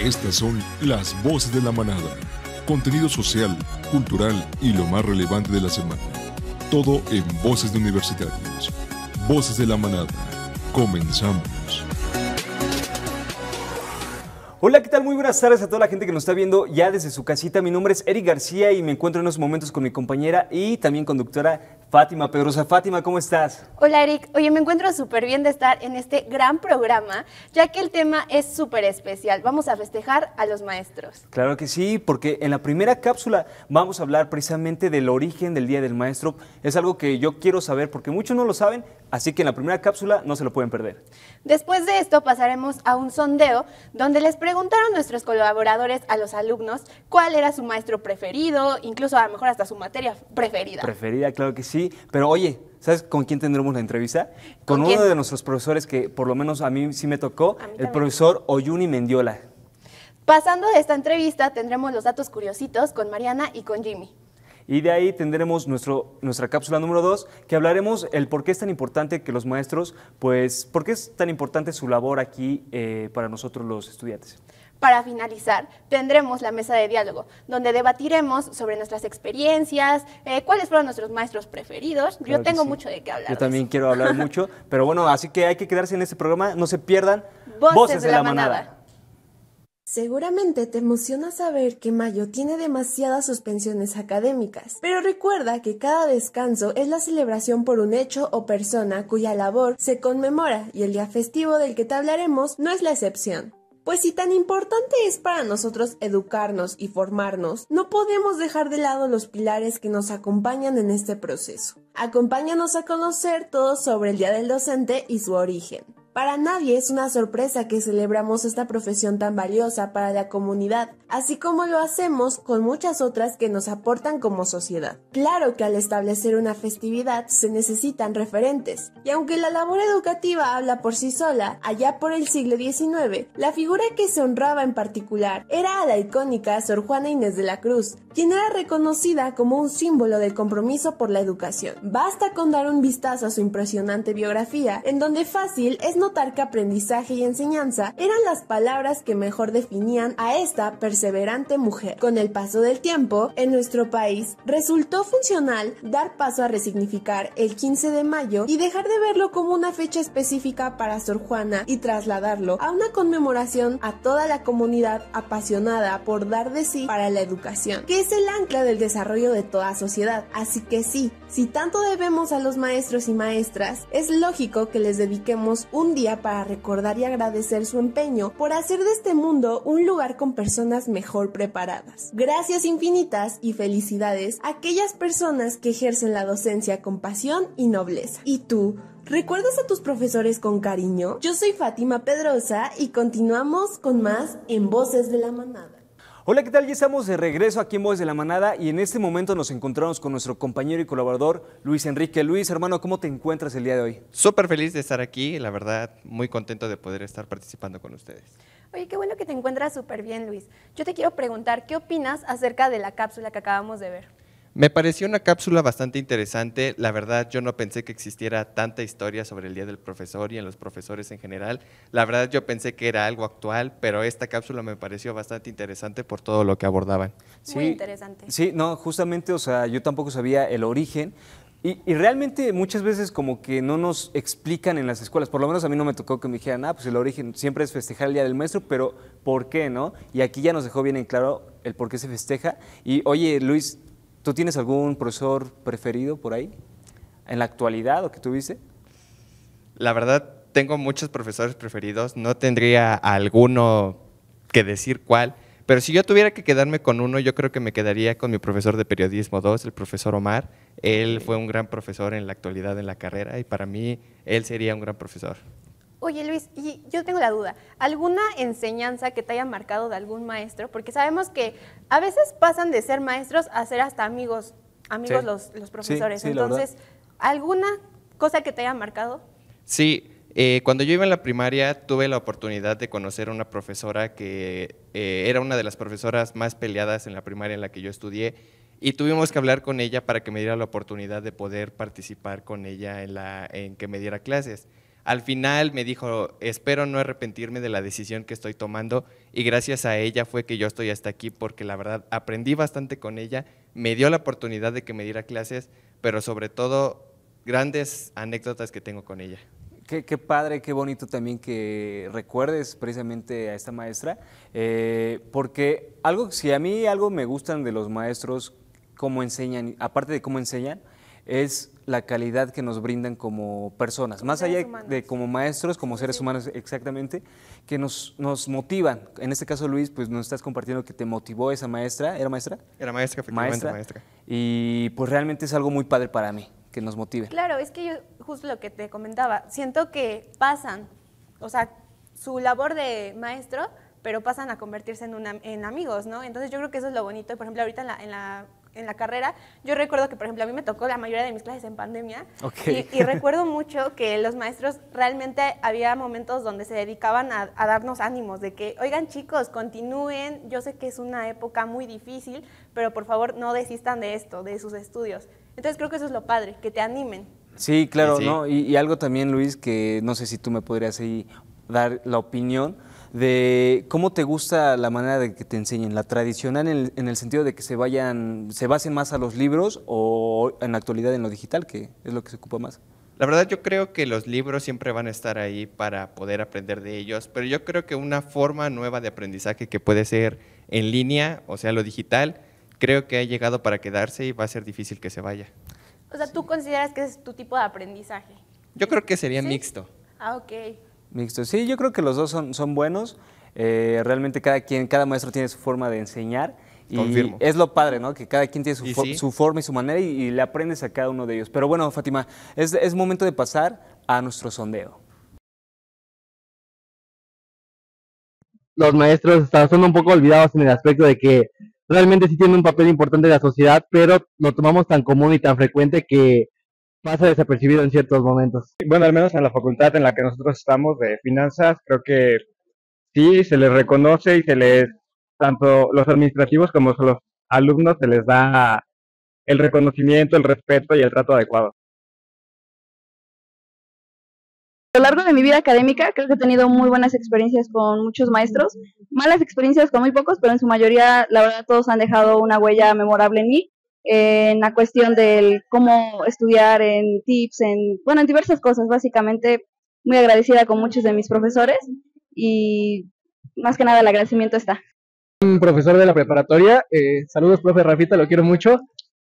Estas son las voces de la manada. Contenido social, cultural y lo más relevante de la semana. Todo en Voces de Universitarios. Voces de la manada. Comenzamos. Hola, ¿qué tal? Muy buenas tardes a toda la gente que nos está viendo ya desde su casita. Mi nombre es Eric García y me encuentro en unos momentos con mi compañera y también conductora Fátima Pedrosa. Fátima, ¿cómo estás? Hola Eric, oye, me encuentro súper bien de estar en este gran programa, ya que el tema es súper especial. Vamos a festejar a los maestros. Claro que sí, porque en la primera cápsula vamos a hablar precisamente del origen del Día del Maestro. Es algo que yo quiero saber porque muchos no lo saben, así que en la primera cápsula no se lo pueden perder. Después de esto pasaremos a un sondeo donde les preguntaron nuestros colaboradores a los alumnos cuál era su maestro preferido, incluso a lo mejor hasta su materia preferida. Preferida, claro que sí pero oye, ¿Sabes con quién tendremos la entrevista? Con, uno de nuestros profesores que por lo menos a mí sí me tocó, el profesor Oyuni Mendiola. Pasando de esta entrevista tendremos los datos curiositos con Mariana y con Jimmy. Y de ahí tendremos nuestra cápsula número 2, que hablaremos el por qué es tan importante que los maestros, pues, por qué es tan importante su labor aquí eh, para nosotros los estudiantes. Para finalizar, tendremos la mesa de diálogo, donde debatiremos sobre nuestras experiencias, eh, cuáles fueron nuestros maestros preferidos. Yo tengo mucho de qué hablar. Yo también quiero hablar mucho, pero bueno, así que hay que quedarse en este programa. No se pierdan Voces, de, la, manada. Seguramente te emociona saber que mayo tiene demasiadas suspensiones académicas, pero recuerda que cada descanso es la celebración por un hecho o persona cuya labor se conmemora y el día festivo del que te hablaremos no es la excepción. Pues si tan importante es para nosotros educarnos y formarnos, no podemos dejar de lado los pilares que nos acompañan en este proceso. Acompáñanos a conocer todo sobre el Día del Docente y su origen. Para nadie es una sorpresa que celebramos esta profesión tan valiosa para la comunidad, así como lo hacemos con muchas otras que nos aportan como sociedad. Claro que al establecer una festividad se necesitan referentes, y aunque la labor educativa habla por sí sola, allá por el siglo XIX, la figura que se honraba en particular era a la icónica Sor Juana Inés de la Cruz, quien era reconocida como un símbolo del compromiso por la educación. Basta con dar un vistazo a su impresionante biografía, en donde fácil es no que aprendizaje y enseñanza eran las palabras que mejor definían a esta perseverante mujer. Con el paso del tiempo, en nuestro país resultó funcional dar paso a resignificar el 15 de mayo y dejar de verlo como una fecha específica para Sor Juana y trasladarlo a una conmemoración a toda la comunidad apasionada por dar de sí para la educación, que es el ancla del desarrollo de toda sociedad. Así que sí, si tanto debemos a los maestros y maestras, es lógico que les dediquemos un día para recordar y agradecer su empeño por hacer de este mundo un lugar con personas mejor preparadas. Gracias infinitas y felicidades a aquellas personas que ejercen la docencia con pasión y nobleza. ¿Y tú? ¿Recuerdas a tus profesores con cariño? Yo soy Fátima Pedrosa y continuamos con más en Voces de la Manada. Hola, ¿qué tal? Ya estamos de regreso aquí en Voz de la Manada y en este momento nos encontramos con nuestro compañero y colaborador Luis Enrique. Luis, hermano, ¿cómo te encuentras el día de hoy? Súper feliz de estar aquí, la verdad, muy contento de poder estar participando con ustedes. Oye, qué bueno que te encuentras súper bien, Luis. Yo te quiero preguntar, ¿qué opinas acerca de la cápsula que acabamos de ver? Me pareció una cápsula bastante interesante. La verdad, yo no pensé que existiera tanta historia sobre el Día del Profesor y en los profesores en general. La verdad, yo pensé que era algo actual, pero esta cápsula me pareció bastante interesante por todo lo que abordaban. Muy interesante. Sí, no, justamente, o sea, yo tampoco sabía el origen, y, y, realmente muchas veces como que no nos explican en las escuelas, por lo menos a mí no me tocó que me dijeran, ah, pues el origen siempre es festejar el Día del Maestro, pero ¿por qué no? Y aquí ya nos dejó bien en claro el por qué se festeja. Y oye, Luis, ¿Tú tienes algún profesor preferido por ahí? ¿En la actualidad o que tuviste? La verdad, tengo muchos profesores preferidos. No tendría alguno que decir cuál. Pero si yo tuviera que quedarme con uno, yo creo que me quedaría con mi profesor de periodismo 2, el profesor Omar. Él fue un gran profesor en la actualidad en la carrera y para mí él sería un gran profesor. Oye Luis, y yo tengo la duda, ¿alguna enseñanza que te haya marcado de algún maestro? Porque sabemos que a veces pasan de ser maestros a ser hasta amigos, amigos los, profesores. Entonces, ¿alguna cosa que te haya marcado? Sí, eh, cuando yo iba en la primaria tuve la oportunidad de conocer a una profesora que eh, era una de las profesoras más peleadas en la primaria en la que yo estudié y tuvimos que hablar con ella para que me diera la oportunidad de poder participar con ella en, la, en que me diera clases. Al final me dijo, espero no arrepentirme de la decisión que estoy tomando y gracias a ella fue que yo estoy hasta aquí porque la verdad aprendí bastante con ella, me dio la oportunidad de que me diera clases, pero sobre todo grandes anécdotas que tengo con ella. Qué, padre, qué bonito también que recuerdes precisamente a esta maestra, eh, porque algo, si a mí algo me gustan de los maestros, cómo enseñan, aparte de cómo enseñan, es la calidad que nos brindan como personas, más allá de como maestros, como seres humanos exactamente, que nos, nos motivan. En este caso, Luis, pues nos estás compartiendo que te motivó esa maestra, ¿era maestra? Era maestra, efectivamente, maestra. maestra. Y pues realmente es algo muy padre para mí, que nos motive. Claro, es que yo, justo lo que te comentaba, siento que pasan, o sea, su labor de maestro pero pasan a convertirse en, una, en amigos, ¿no? Entonces yo creo que eso es lo bonito. Por ejemplo, ahorita la, en la en la carrera. Yo recuerdo que, por ejemplo, a mí me tocó la mayoría de mis clases en pandemia y, recuerdo mucho que los maestros realmente había momentos donde se dedicaban a, darnos ánimos de que, oigan chicos, continúen, yo sé que es una época muy difícil, pero por favor no desistan de esto, de sus estudios. Entonces creo que eso es lo padre, que te animen. Sí, claro, ¿no? Y, y, algo también, Luis, que no sé si tú me podrías ahí dar la opinión de cómo te gusta la manera de que te enseñen, la tradicional en el, sentido de que se vayan, se basen más a los libros o en la actualidad en lo digital, que es lo que se ocupa más. La verdad yo creo que los libros siempre van a estar ahí para poder aprender de ellos, pero yo creo que una forma nueva de aprendizaje que puede ser en línea, o sea, lo digital, creo que ha llegado para quedarse y va a ser difícil que se vaya. O sea, ¿tú consideras que es tu tipo de aprendizaje? Yo creo que sería mixto. Ah, ok. Mixto. Sí, yo creo que los dos son, buenos. Eh, realmente cada quien, cada maestro tiene su forma de enseñar. Y es lo padre, ¿no? Que cada quien tiene su, forma y su manera y, le aprendes a cada uno de ellos. Pero bueno, Fátima, es, momento de pasar a nuestro sondeo. Los maestros están son un poco olvidados en el aspecto de que realmente sí tienen un papel importante en la sociedad, pero lo tomamos tan común y tan frecuente que pasa desapercibido en ciertos momentos. Bueno, al menos en la facultad en la que nosotros estamos de finanzas, creo que sí, se les reconoce y se les, tanto los administrativos como los alumnos, se les da el reconocimiento, el respeto y el trato adecuado. A lo largo de mi vida académica creo que he tenido muy buenas experiencias con muchos maestros, malas experiencias con muy pocos, pero en su mayoría la verdad todos han dejado una huella memorable en mí en la cuestión del cómo estudiar, en tips, en, bueno, en diversas cosas, básicamente muy agradecida con muchos de mis profesores y más que nada el agradecimiento está. Un profesor de la preparatoria, eh, saludos profe Rafita, lo quiero mucho.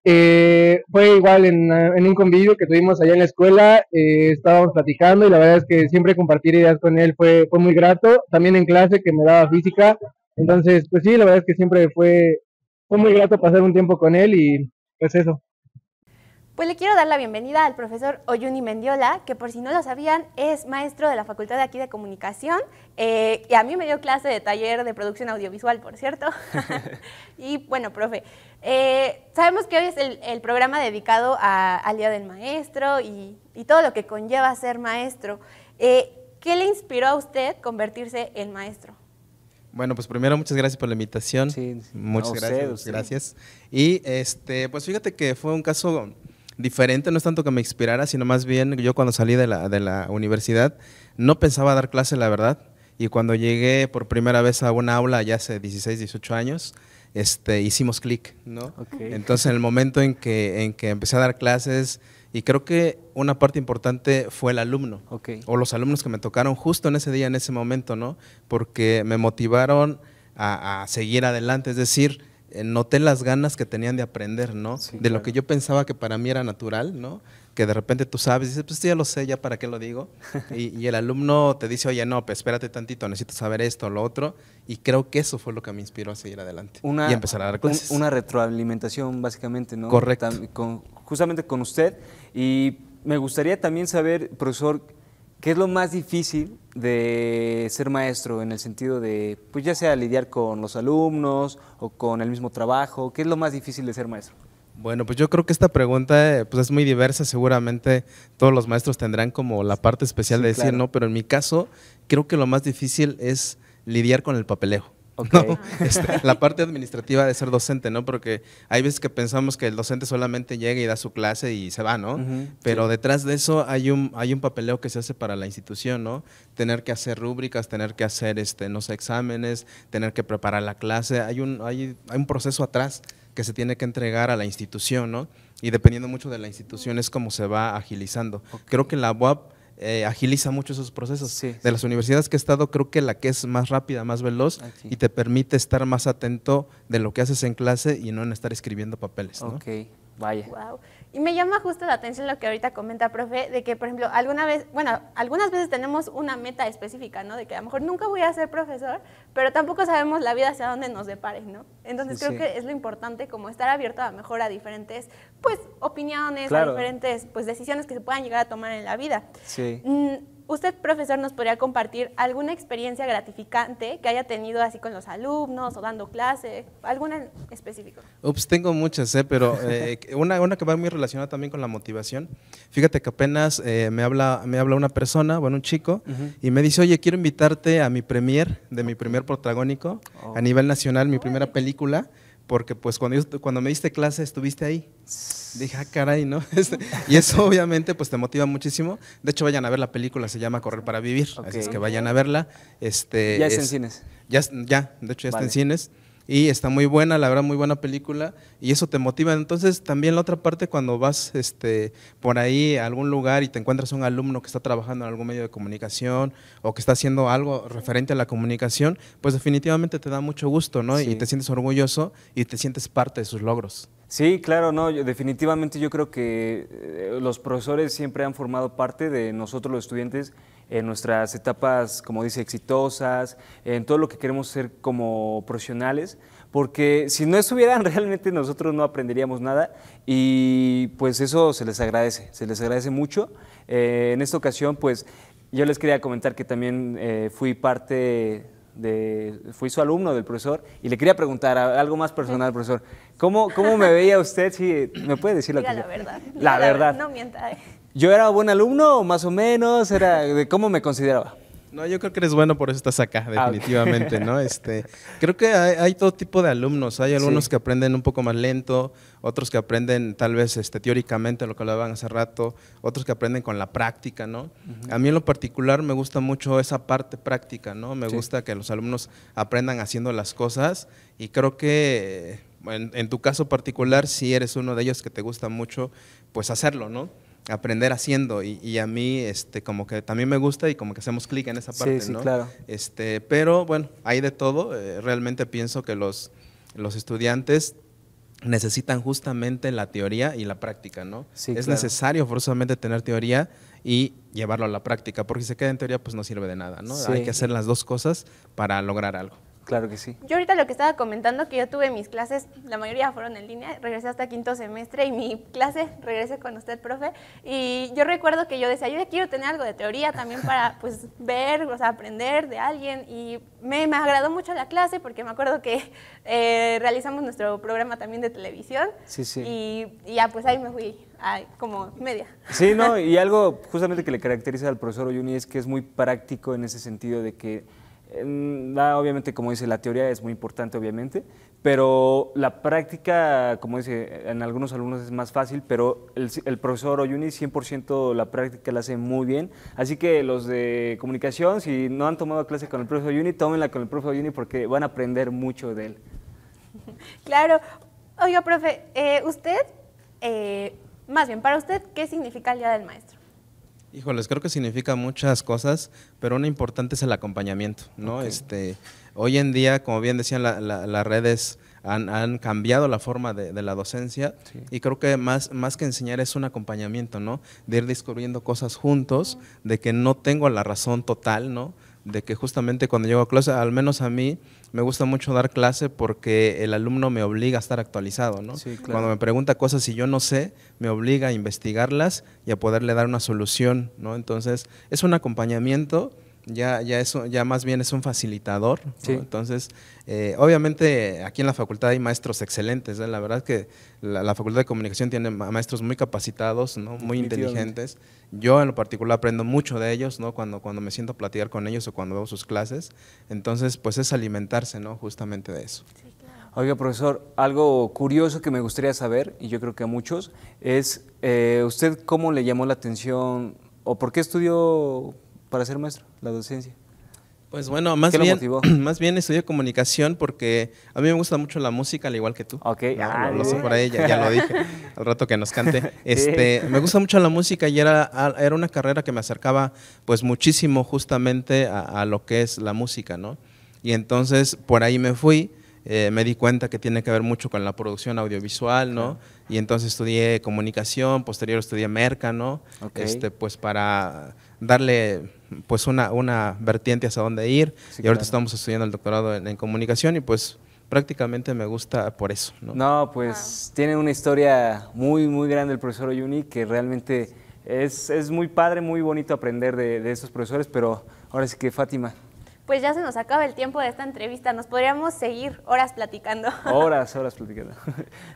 Eh, fue igual en, un convivio que tuvimos allá en la escuela, eh, estábamos platicando y la verdad es que siempre compartir ideas con él fue, fue muy grato, también en clase que me daba física, entonces pues sí, la verdad es que siempre fue fue muy grato pasar un tiempo con él y pues eso. Pues le quiero dar la bienvenida al profesor Oyuni Mendiola, que por si no lo sabían es maestro de la Facultad de aquí de Comunicación eh, y a mí me dio clase de taller de producción audiovisual, por cierto. y bueno, profe, eh, sabemos que hoy es el, programa dedicado al Día del Maestro y, todo lo que conlleva ser maestro. Eh, ¿Qué le inspiró a usted convertirse en maestro? Bueno, pues primero muchas gracias por la invitación. Sí, muchas gracias. Gracias. Y este, pues fíjate que fue un caso diferente, no es tanto que me inspirara, sino más bien yo cuando salí de la, de la universidad no pensaba dar clase, la verdad. Y cuando llegué por primera vez a una aula ya hace 16, 18 años, este, hicimos clic, ¿no? Entonces, en el momento en que, en que empecé a dar clases, y creo que una parte importante fue el alumno, o los alumnos que me tocaron justo en ese día, en ese momento, ¿no? Porque me motivaron a, seguir adelante, es decir, eh, noté las ganas que tenían de aprender, ¿no? de lo que yo pensaba que para mí era natural, ¿no? Que de repente tú sabes, dices, pues ya lo sé, ya para qué lo digo. y, el alumno te dice, oye, no, pues espérate tantito, necesito saber esto o lo otro. Y creo que eso fue lo que me inspiró a seguir adelante y empezar a dar clases. una retroalimentación, básicamente, ¿no? Correcto justamente con usted y me gustaría también saber, profesor, ¿qué es lo más difícil de ser maestro en el sentido de, pues ya sea lidiar con los alumnos o con el mismo trabajo? ¿Qué es lo más difícil de ser maestro? Bueno, pues yo creo que esta pregunta eh, pues es muy diversa, seguramente todos los maestros tendrán como la parte especial de decir, no, pero en mi caso creo que lo más difícil es lidiar con el papeleo. Este, la parte administrativa de ser docente, ¿no? Porque hay veces que pensamos que el docente solamente llega y da su clase y se va, ¿no? Pero detrás de eso hay un, hay un papeleo que se hace para la institución, ¿no? Tener que hacer rúbricas, tener que hacer, este, no exámenes, tener que preparar la clase. Hay un, hay, hay un proceso atrás que se tiene que entregar a la institución, ¿no? Y dependiendo mucho de la institución es como se va agilizando. Creo que la UAP eh, agiliza mucho esos procesos. de las universidades que he estado, creo que la que es más rápida, más veloz ah, y te permite estar más atento de lo que haces en clase y no en estar escribiendo papeles. Ok, vaya. Y me llama justo la atención lo que ahorita comenta, profe, de que, por ejemplo, alguna vez, bueno, algunas veces tenemos una meta específica, ¿no? De que a lo mejor nunca voy a ser profesor, pero tampoco sabemos la vida hacia dónde nos depare, ¿no? Entonces creo que es lo importante como estar abierto a lo mejor a diferentes, pues, opiniones, a diferentes, pues, decisiones que se puedan llegar a tomar en la vida. Sí. Mm, Usted, profesor, nos podría compartir alguna experiencia gratificante que haya tenido así con los alumnos o dando clase, alguna en específico. Ups, tengo muchas, ¿eh? pero eh, una, una que va muy relacionada también con la motivación. Fíjate que apenas eh, me, habla, me habla una persona, bueno, un chico, y me dice, oye, quiero invitarte a mi premier, de mi primer protagónico, oh. a nivel nacional, mi primera película porque pues cuando, cuando me diste clase estuviste ahí. Dije, ah, caray, ¿no? y eso obviamente pues te motiva muchísimo. De hecho, vayan a ver la película, se llama Correr para Vivir, así es que vayan a verla. Este, ya está en cines. Ya, ya de hecho ya está en cines y está muy buena, la verdad, muy buena película y eso te motiva. Entonces, también la otra parte, cuando vas este, por ahí a algún lugar y te encuentras un alumno que está trabajando en algún medio de comunicación o que está haciendo algo referente a la comunicación, pues definitivamente te da mucho gusto, ¿no? Y te sientes orgulloso y te sientes parte de sus logros. Sí, claro, no, definitivamente yo creo que eh, los profesores siempre han formado parte de nosotros los estudiantes en nuestras etapas, como dice, exitosas, en todo lo que queremos ser como profesionales, porque si no estuvieran realmente nosotros no aprenderíamos nada y pues eso se les agradece, se les agradece mucho. Eh, en esta ocasión pues yo les quería comentar que también eh, fui parte de, fui su alumno del profesor y le quería preguntar algo más personal, profesor. ¿Cómo, cómo me veía usted? Si, ¿Me puede decir que la verdad. La, verdad. No mienta. ¿Yo era buen alumno o más o menos? Era de cómo me consideraba. No, yo creo que eres bueno, por eso estás acá, ah, definitivamente, ¿no? Este, creo que hay, todo tipo de alumnos. Hay algunos que aprenden un poco más lento, otros que aprenden tal vez este, teóricamente, lo que hablaban hace rato, otros que aprenden con la práctica, ¿no? A mí en lo particular me gusta mucho esa parte práctica, ¿no? Me gusta que los alumnos aprendan haciendo las cosas y creo que en, en, tu caso particular, si eres uno de ellos que te gusta mucho, pues hacerlo, ¿no? aprender haciendo y, y, a mí este como que también me gusta y como que hacemos clic en esa parte, claro. Este, pero bueno, hay de todo, eh, realmente pienso que los, los estudiantes necesitan justamente la teoría y la práctica, ¿no? es necesario forzosamente tener teoría y llevarlo a la práctica, porque si se queda en teoría pues no sirve de nada, ¿no? Hay que hacer las dos cosas para lograr algo. Claro que sí. Yo ahorita lo que estaba comentando, que yo tuve mis clases, la mayoría fueron en línea, regresé hasta quinto semestre y mi clase regresé con usted, profe, y yo recuerdo que yo decía, yo quiero tener algo de teoría también para pues ver, o sea, aprender de alguien y me, agradó mucho la clase porque me acuerdo que eh, realizamos nuestro programa también de televisión sí, sí. Y, ya pues ahí me fui como media. Sí, no, y algo justamente que le caracteriza al profesor Oyuni es que es muy práctico en ese sentido de que obviamente, como dice, la teoría es muy importante, obviamente, pero la práctica, como dice, en algunos alumnos es más fácil, pero el, profesor Oyuni 100% la práctica la hace muy bien. Así que los de comunicación, si no han tomado clase con el profesor Oyuni, tómenla con el profesor Oyuni porque van a aprender mucho de él. Claro. Oiga, profe, eh, usted, eh, más bien, para usted, ¿qué significa el Día del Maestro? Híjoles, creo que significa muchas cosas, pero una importante es el acompañamiento, ¿no? Este, hoy en día, como bien decían las redes, han, cambiado la forma de, la docencia y creo que más, más que enseñar es un acompañamiento, ¿no? De ir descubriendo cosas juntos, de que no tengo la razón total, ¿no? De que justamente cuando llego a clase, al menos a mí, me gusta mucho dar clase porque el alumno me obliga a estar actualizado, ¿no? Cuando me pregunta cosas y yo no sé, me obliga a investigarlas y a poderle dar una solución, ¿no? Entonces, es un acompañamiento ya, ya, es, ya más bien es un facilitador. Entonces, eh, obviamente aquí en la facultad hay maestros excelentes. ¿eh? La verdad que la, facultad de comunicación tiene maestros muy capacitados, ¿no? muy inteligentes. Yo en lo particular aprendo mucho de ellos ¿no? cuando, cuando me siento a platicar con ellos o cuando veo sus clases. Entonces, pues es alimentarse ¿no? justamente de eso. Oiga, profesor, algo curioso que me gustaría saber, y yo creo que a muchos, es eh, usted cómo le llamó la atención o por qué estudió para ser maestro, la docencia? Pues bueno, más bien, estudié comunicación porque a mí me gusta mucho la música, al igual que tú. Ok, no, sé por ahí, ya, lo dije al rato que nos cante. Este, me gusta mucho la música y era, era una carrera que me acercaba pues muchísimo justamente a, a lo que es la música, ¿no? Y entonces por ahí me fui eh, me di cuenta que tiene que ver mucho con la producción audiovisual, ¿no? Y entonces estudié comunicación, posterior estudié merca, ¿no? Este, pues para darle pues una, una vertiente hacia dónde ir. y ahorita estamos estudiando el doctorado en, comunicación y pues prácticamente me gusta por eso. No, no pues tiene una historia muy, muy grande el profesor Oyuni que realmente es, muy padre, muy bonito aprender de, de esos profesores, pero ahora sí que Fátima, pues ya se nos acaba el tiempo de esta entrevista. Nos podríamos seguir horas platicando. Horas, horas platicando.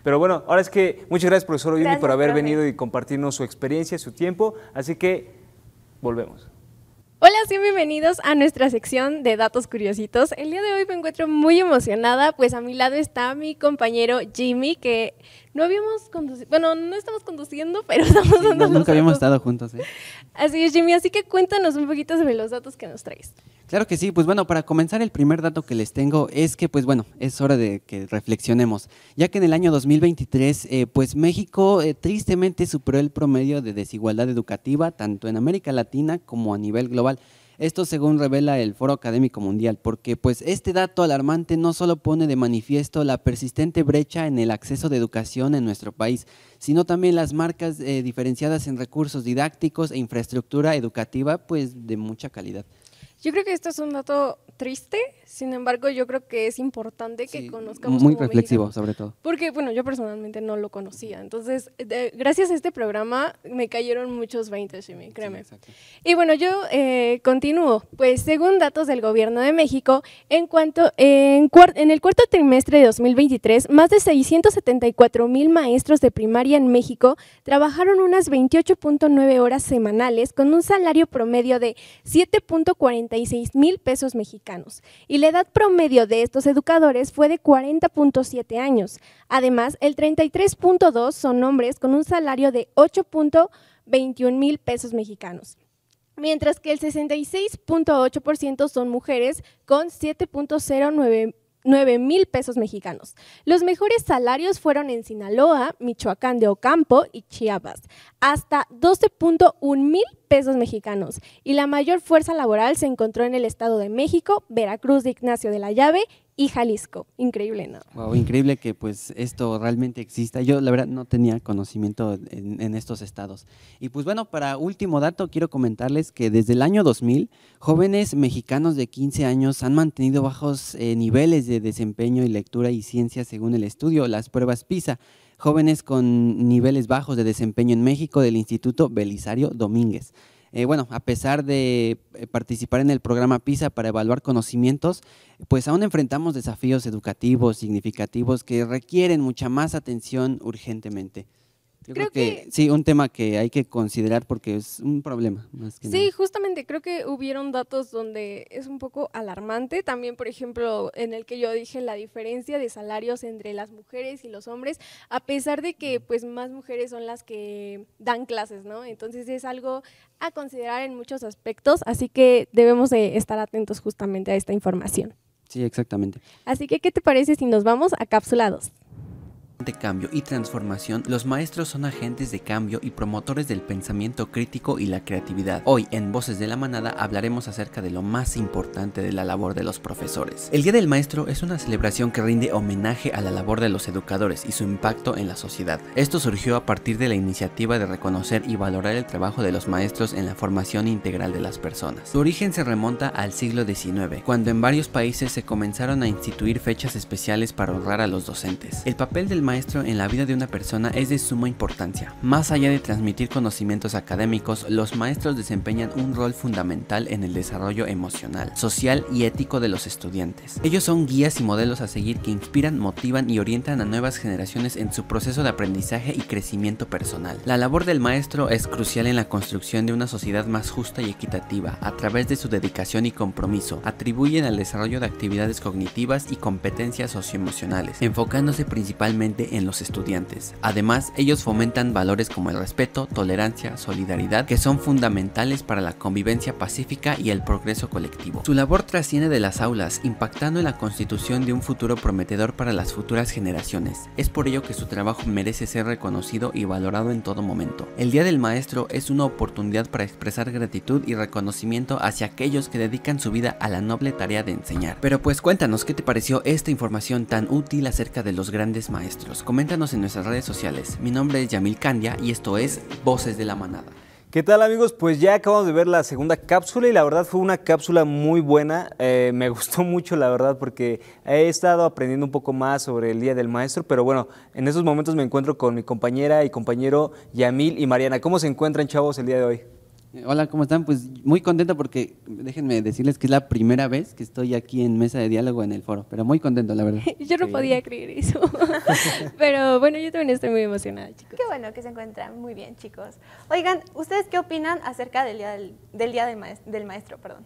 Pero bueno, ahora es que muchas gracias, profesor Oyuni, por haber venido y compartirnos su experiencia, su tiempo. Así que volvemos. Hola, sí, bienvenidos a nuestra sección de datos curiositos. El día de hoy me encuentro muy emocionada, pues a mi lado está mi compañero Jimmy, que no habíamos conducido, bueno, no estamos conduciendo, pero estamos Nunca habíamos estado juntos, ¿eh? Así es, Jimmy. Así que cuéntanos un poquito sobre los datos que nos traes. Claro que sí, pues bueno, para comenzar el primer dato que les tengo es que pues bueno, es hora de que reflexionemos, ya que en el año 2023 eh, pues México eh, tristemente superó el promedio de desigualdad educativa tanto en América Latina como a nivel global. Esto según revela el Foro Académico Mundial, porque pues este dato alarmante no solo pone de manifiesto la persistente brecha en el acceso de educación en nuestro país, sino también las marcas eh, diferenciadas en recursos didácticos e infraestructura educativa pues de mucha calidad. Yo creo que esto es un dato triste, sin embargo, yo creo que es importante que conozcamos. Muy reflexivo, sobre todo. Porque, bueno, yo personalmente no lo conocía. Entonces, gracias a este programa me cayeron muchos 20, Jimmy, créeme. y bueno, yo eh, continúo. Pues, según datos del Gobierno de México, en, cuanto, en, en el cuarto trimestre de 2023, más de 674 mil maestros de primaria en México trabajaron unas 28.9 horas semanales con un salario promedio de 7.40 mil pesos mexicanos y la edad promedio de estos educadores fue de 40.7 años. Además, el 33.2 son hombres con un salario de 8.21 mil pesos mexicanos mientras que el 66.8% son mujeres con 7.09 9 mil pesos mexicanos. Los mejores salarios fueron en Sinaloa, Michoacán de Ocampo y Chiapas, hasta 12.1 mil pesos mexicanos. Y la mayor fuerza laboral se encontró en el Estado de México, Veracruz de Ignacio de la Llave y Jalisco. Increíble, ¿no? Wow, increíble que pues esto realmente exista. Yo la verdad no tenía conocimiento en, estos estados. Y pues bueno, para último dato quiero comentarles que desde el año 2000, jóvenes mexicanos de 15 años han mantenido bajos eh, niveles de desempeño y lectura y ciencia según el estudio, las pruebas PISA. Jóvenes con niveles bajos de desempeño en México del Instituto Belisario Domínguez. Eh, bueno, a pesar de eh, participar en el programa PISA para evaluar conocimientos, pues aún enfrentamos desafíos educativos significativos que requieren mucha más atención urgentemente creo, que, sí, un tema que hay que considerar porque es un problema. sí, justamente creo que hubieron datos donde es un poco alarmante. También, por ejemplo, en el que yo dije la diferencia de salarios entre las mujeres y los hombres, a pesar de que pues más mujeres son las que dan clases, ¿no? Entonces es algo a considerar en muchos aspectos, así que debemos de estar atentos justamente a esta información. Sí, exactamente. Así que, ¿qué te parece si nos vamos a Cápsula de cambio y transformación, los maestros son agentes de cambio y promotores del pensamiento crítico y la creatividad. Hoy en Voces de la Manada hablaremos acerca de lo más importante de la labor de los profesores. El Día del Maestro es una celebración que rinde homenaje a la labor de los educadores y su impacto en la sociedad. Esto surgió a partir de la iniciativa de reconocer y valorar el trabajo de los maestros en la formación integral de las personas. Su origen se remonta al siglo XIX, cuando en varios países se comenzaron a instituir fechas especiales para honrar a los docentes. El papel del maestro maestro en la vida de una persona es de suma importancia. Más allá de transmitir conocimientos académicos, los maestros desempeñan un rol fundamental en el desarrollo emocional, social y ético de los estudiantes. Ellos son guías y modelos a seguir que inspiran, motivan y orientan a nuevas generaciones en su proceso de aprendizaje y crecimiento personal. La labor del maestro es crucial en la construcción de una sociedad más justa y equitativa. A través de su dedicación y compromiso, atribuyen al desarrollo de actividades cognitivas y competencias socioemocionales, enfocándose principalmente en los estudiantes. Además, ellos fomentan valores como el respeto, tolerancia, solidaridad, que son fundamentales para la convivencia pacífica y el progreso colectivo. Su labor trasciende de las aulas, impactando en la constitución de un futuro prometedor para las futuras generaciones. Es por ello que su trabajo merece ser reconocido y valorado en todo momento. El Día del Maestro es una oportunidad para expresar gratitud y reconocimiento hacia aquellos que dedican su vida a la noble tarea de enseñar. Pero pues cuéntanos qué te pareció esta información tan útil acerca de los grandes maestros. Coméntanos en nuestras redes sociales. Mi nombre es Yamil Candia y esto es Voces de la Manada. ¿Qué tal amigos? Pues ya acabamos de ver la segunda cápsula y la verdad fue una cápsula muy buena. Eh, me gustó mucho la verdad porque he estado aprendiendo un poco más sobre el Día del Maestro, pero bueno, en estos momentos me encuentro con mi compañera y compañero Yamil y Mariana. ¿Cómo se encuentran chavos el día de hoy? Eh, hola, ¿cómo están? Pues muy contento porque déjenme decirles que es la primera vez que estoy aquí en mesa de diálogo en el foro, pero muy contento, la verdad. yo no podía creer eso. pero bueno, yo también estoy muy emocionada, chicos. Qué bueno que se encuentran muy bien, chicos. Oigan, ¿ustedes qué opinan acerca del Día del, día maestro, del maestro? Perdón.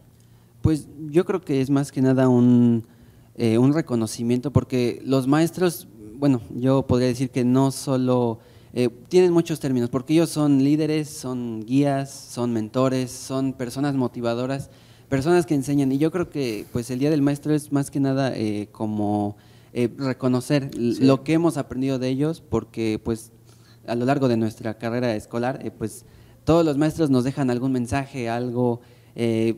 Pues yo creo que es más que nada un, eh, un reconocimiento porque los maestros, bueno, yo podría decir que no solo eh, tienen muchos términos, porque ellos son líderes, son guías, son mentores, son personas motivadoras, personas que enseñan. Y yo creo que pues el Día del Maestro es más que nada eh, como eh, reconocer lo que hemos aprendido de ellos, porque pues a lo largo de nuestra carrera escolar, pues todos los maestros nos dejan algún mensaje, algo…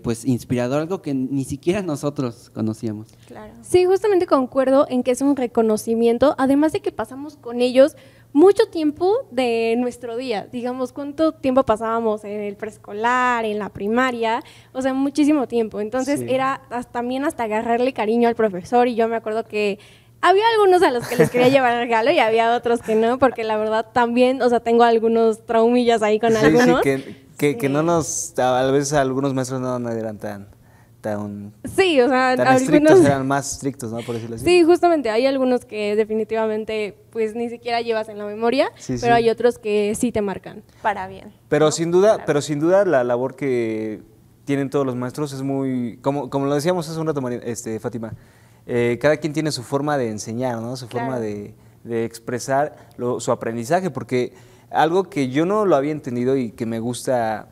pues inspirador, algo que ni siquiera nosotros conocíamos. Claro. Sí, justamente concuerdo en que es un reconocimiento, además de que pasamos con ellos mucho tiempo de nuestro día, digamos, cuánto tiempo pasábamos en el preescolar, en la primaria, o sea, muchísimo tiempo. Entonces era hasta, también hasta agarrarle cariño al profesor y yo me acuerdo que había algunos a los que les quería llevar regalo y había otros que no, porque la verdad también, o sea, tengo algunos traumillas ahí con algunos. Sí, que, que, que no nos, a veces algunos maestros no nos adelantan sí, o sea, tan estrictos, eran más estrictos, ¿no? Por decirlo así. Sí, justamente, hay algunos que definitivamente pues ni siquiera llevas en la memoria, pero hay otros que sí te marcan. Para bien. Pero sin duda, pero sin duda la labor que tienen todos los maestros es muy, como, como lo decíamos hace un rato, este, Fátima, eh, cada quien tiene su forma de enseñar, ¿no? Su forma de, expresar su aprendizaje, porque algo que yo no lo había entendido y que me gusta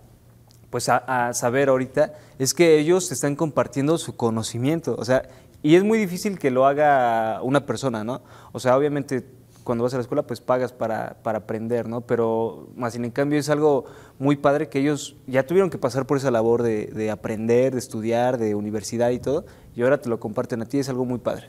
pues a, saber ahorita es que ellos están compartiendo su conocimiento, o sea, y es muy difícil que lo haga una persona, ¿no? O sea, obviamente cuando vas a la escuela pues pagas para, aprender, ¿no? Pero más sin en cambio es algo muy padre que ellos ya tuvieron que pasar por esa labor de aprender, de estudiar, de universidad y todo, y ahora te lo comparten a ti, es algo muy padre.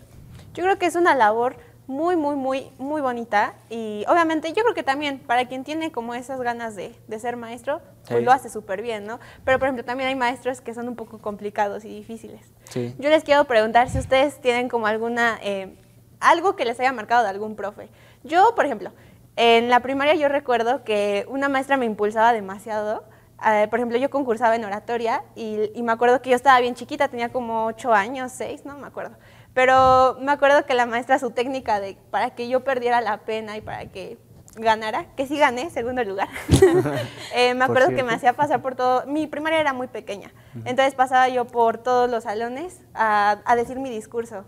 Yo creo que es una labor muy, muy, muy, muy bonita. Y obviamente yo creo que también para quien tiene como esas ganas de, de ser maestro, pues lo hace súper bien, ¿no? Pero por ejemplo, también hay maestros que son un poco complicados y difíciles. Yo les quiero preguntar si ustedes tienen como alguna, eh, algo que les haya marcado de algún profe. Yo, por ejemplo, en la primaria yo recuerdo que una maestra me impulsaba demasiado. Ah, por ejemplo, yo concursaba en oratoria y, y, me acuerdo que yo estaba bien chiquita, tenía como 8 años, 6, no me acuerdo. Pero me acuerdo que la maestra, su técnica de para que yo perdiera la pena y para que ganara, que sí gané, segundo lugar. Eh, me acuerdo que me hacía pasar por todo, mi primaria era muy pequeña, entonces pasaba yo por todos los salones a, decir mi discurso.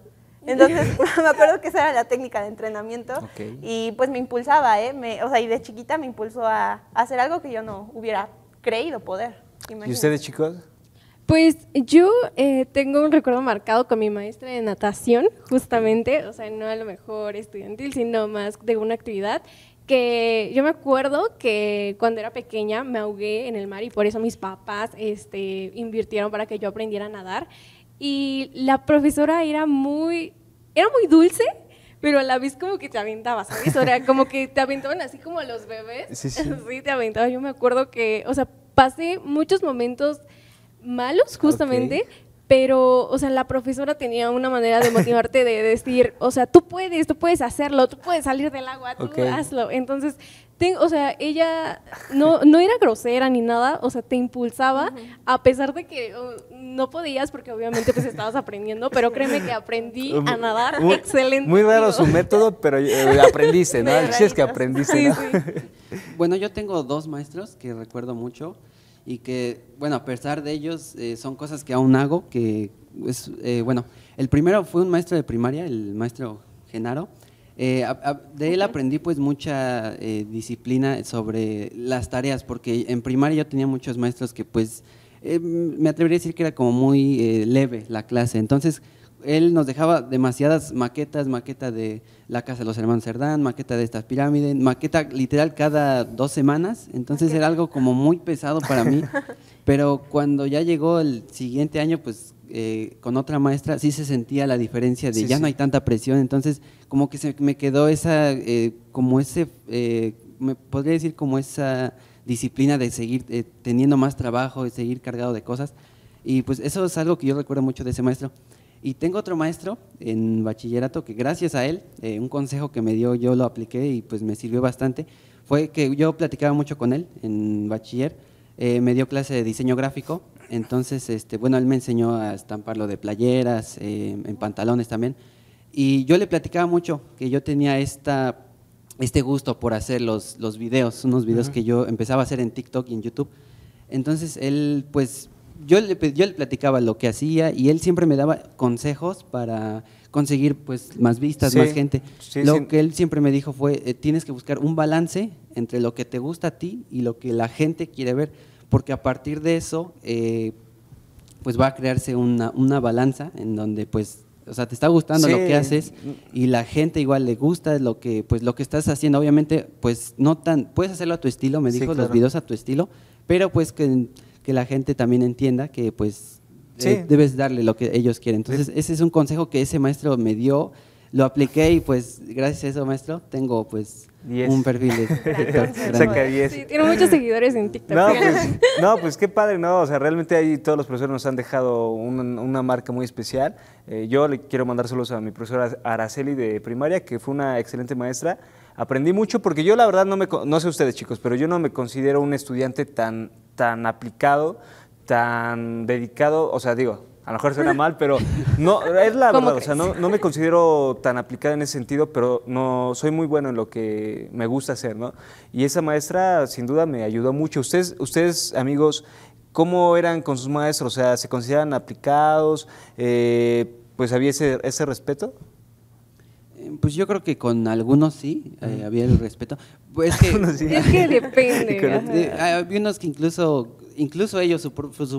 Entonces, me acuerdo que esa era la técnica de entrenamiento y pues me impulsaba, ¿eh? o sea, y de chiquita me impulsó a, hacer algo que yo no hubiera creído poder. ¿Y ¿Y ustedes, chicos? Pues yo eh, tengo un recuerdo marcado con mi maestra de natación, justamente, o sea, no a lo mejor estudiantil, sino más de una actividad que yo me acuerdo que cuando era pequeña me ahogué en el mar y por eso mis papás este, invirtieron para que yo aprendiera a nadar. Y la profesora era muy, era muy dulce, pero a la vez como que te aventaba, ¿sabes? O sea, como que te aventaban así como los bebés. Sí, sí. sí te aventaba. Yo me acuerdo que, o sea, pasé muchos momentos malos, justamente. Pero, o sea, la profesora tenía una manera de motivarte de decir, o sea, tú puedes, tú puedes hacerlo, tú puedes salir del agua, tú hazlo. Entonces, o sea, ella no, no era grosera ni nada, o sea, te impulsaba, a pesar de que oh, no podías, porque obviamente pues estabas aprendiendo, pero créeme que aprendí um, a nadar excelente. Muy raro su método, pero eh, aprendiste, ¿no? El es que aprendiste, sí. Bueno, yo tengo dos maestros que recuerdo mucho y que, bueno, a pesar de ellos, eh, son cosas que aún hago, que es, eh, bueno, el primero fue un maestro de primaria, el maestro Genaro, eh, de él aprendí pues mucha disciplina sobre las tareas, porque en primaria yo tenía muchos maestros que pues me atrevería a decir que era como muy leve la clase. Entonces, él nos dejaba demasiadas maquetas, maqueta de la casa de los hermanos Cerdán, maqueta de estas pirámides, maqueta literal cada dos semanas, entonces era algo como muy pesado para mí, pero cuando ya llegó el siguiente año, pues eh, con otra maestra sí se sentía la diferencia de ya no hay tanta presión, entonces como que se me quedó esa, eh, como ese, eh, me podría decir como esa disciplina de seguir teniendo más trabajo, y seguir cargado de cosas, y pues eso es algo que yo recuerdo mucho de ese maestro. Y tengo otro maestro en bachillerato que gracias a él, eh, un consejo que me dio, yo lo apliqué y pues me sirvió bastante, fue que yo platicaba mucho con él en bachiller, eh, me dio clase de diseño gráfico, entonces, este, bueno, él me enseñó a estamparlo de playeras, eh, en pantalones también, y yo le platicaba mucho que yo tenía esta, este gusto por hacer los, los videos, unos videos que yo empezaba a hacer en TikTok y en YouTube, entonces él pues yo le, yo le platicaba lo que hacía y él siempre me daba consejos para conseguir pues más vistas, más gente. lo que él siempre me dijo fue, eh, tienes que buscar un balance entre lo que te gusta a ti y lo que la gente quiere ver, porque a partir de eso eh, pues va a crearse una, balanza en donde pues o sea, te está gustando lo que haces y la gente igual le gusta lo que, pues, lo que estás haciendo. Obviamente, pues no tan, puedes hacerlo a tu estilo, me dijo, los videos a tu estilo, pero pues que que la gente también entienda que pues eh, debes darle lo que ellos quieren. Entonces, ese es un consejo que ese maestro me dio, lo apliqué y pues gracias a eso, maestro, tengo pues un perfil tiene muchos seguidores en TikTok. Pues, no pues, qué padre, ¿no? O sea, realmente ahí todos los profesores nos han dejado una, marca muy especial. Eh, yo le quiero mandar saludos a mi profesora Araceli de primaria, que fue una excelente maestra aprendí mucho porque yo la verdad no me, no sé ustedes chicos, pero yo no me considero un estudiante tan, tan aplicado, tan dedicado, o sea, digo, a lo mejor suena mal, pero no, es la verdad, o sea, no, me considero tan aplicado en ese sentido, pero no soy muy bueno en lo que me gusta hacer, ¿no? Y esa maestra sin duda me ayudó mucho. Ustedes, ustedes amigos, ¿cómo eran con sus maestros? O sea, ¿se consideran aplicados? Eh, pues había ese, ese respeto. Eh, pues yo creo que con algunos sí, eh, había el respeto. Pues que, es que depende. Hay unos que incluso, incluso ellos, su,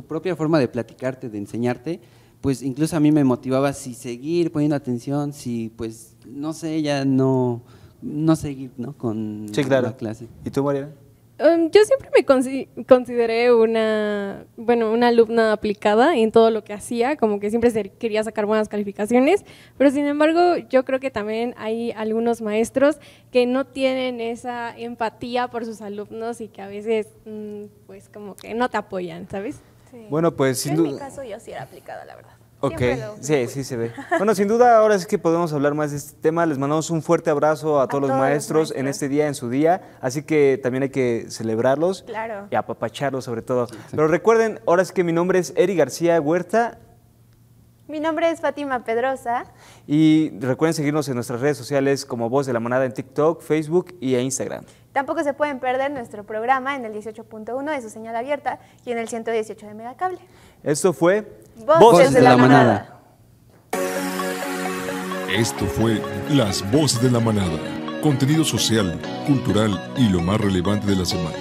propia forma de platicarte, de enseñarte, pues incluso a mí me motivaba si seguir poniendo atención, si pues, no sé, ya no, no seguir ¿no? con la clase. ¿Y tú, Mariana? Em, yo siempre me consideré una, bueno, alumna aplicada en todo lo que hacía, como que siempre quería sacar buenas calificaciones, pero sin embargo yo creo que también hay algunos maestros que no tienen esa empatía por sus alumnos y que a veces mm, pues como que no te apoyan, ¿sabes? Bueno, pues En mi caso yo sí era aplicada, la verdad. Ok, sí, sí se ve. Bueno, sin duda ahora es que podemos hablar más de este tema. Les mandamos un fuerte abrazo a, todos, los, maestros en este día, en su día. Así que también hay que celebrarlos claro. y apapacharlos sobre todo. Pero recuerden, ahora es que mi nombre es Eri García Huerta. Mi nombre es Fátima Pedrosa. Y recuerden seguirnos en nuestras redes sociales como Voz de la Monada en TikTok, Facebook y e Instagram. Tampoco se pueden perder nuestro programa en el 18.1 de su señal abierta y en el 118 de Megacable. Esto fue Voces, de, la, manada. manada. Esto fue Las Voces de la Manada. Contenido social, cultural y lo más relevante de la semana.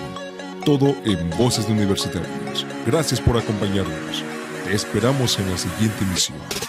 Todo en Voces de Universitarios. Gracias por acompañarnos. Te esperamos en la siguiente emisión.